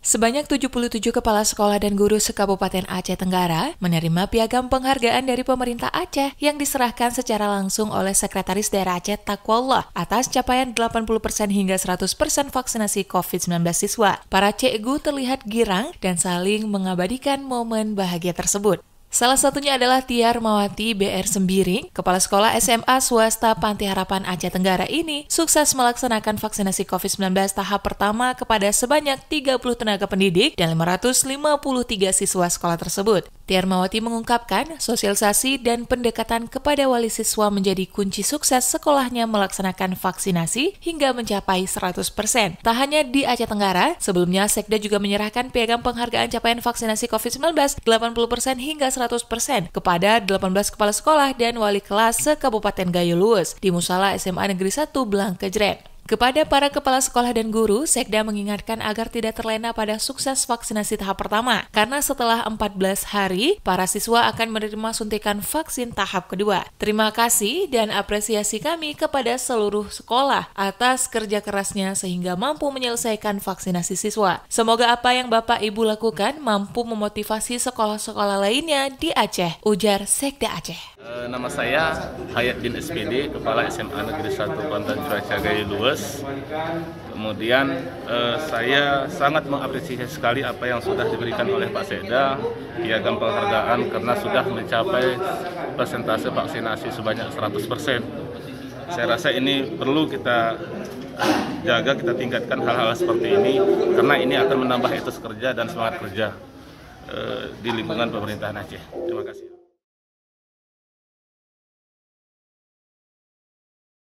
Sebanyak 77 kepala sekolah dan guru sekabupaten Aceh Tenggara menerima piagam penghargaan dari pemerintah Aceh yang diserahkan secara langsung oleh Sekretaris Daerah Aceh Takwallah atas capaian 80% hingga 100% vaksinasi COVID-19 siswa. Para cegu terlihat girang dan saling mengabadikan momen bahagia tersebut. Salah satunya adalah Tiar Mawati BR Sembiring, Kepala Sekolah SMA Swasta Panti Harapan Aceh Tenggara ini sukses melaksanakan vaksinasi COVID-19 tahap pertama kepada sebanyak 30 tenaga pendidik dan 553 siswa sekolah tersebut. Tiarmawati mengungkapkan, sosialisasi dan pendekatan kepada wali siswa menjadi kunci sukses sekolahnya melaksanakan vaksinasi hingga mencapai 100%. Tak hanya di Aceh Tenggara, sebelumnya Sekda juga menyerahkan piagam penghargaan capaian vaksinasi COVID-19 80% hingga 100% kepada 18 kepala sekolah dan wali kelas se-Kabupaten Gayo Luwes di Musala SMA Negeri 1 Blangkejren. Kepada para kepala sekolah dan guru, Sekda mengingatkan agar tidak terlena pada sukses vaksinasi tahap pertama, karena setelah 14 hari, para siswa akan menerima suntikan vaksin tahap kedua. Terima kasih dan apresiasi kami kepada seluruh sekolah atas kerja kerasnya sehingga mampu menyelesaikan vaksinasi siswa. Semoga apa yang Bapak Ibu lakukan mampu memotivasi sekolah-sekolah lainnya di Aceh, ujar Sekda Aceh. Eh, nama saya Hayat bin SPD, Kepala SMA Negeri 1 Bantan Cuaca Gaya Luwes. Kemudian eh, saya sangat mengapresiasi sekali apa yang sudah diberikan oleh Pak Seda, piagam penghargaan karena sudah mencapai persentase vaksinasi sebanyak 100%. Saya rasa ini perlu kita jaga, kita tingkatkan hal-hal seperti ini karena ini akan menambah etos kerja dan semangat kerja eh, di lingkungan pemerintahan Aceh. Terima kasih.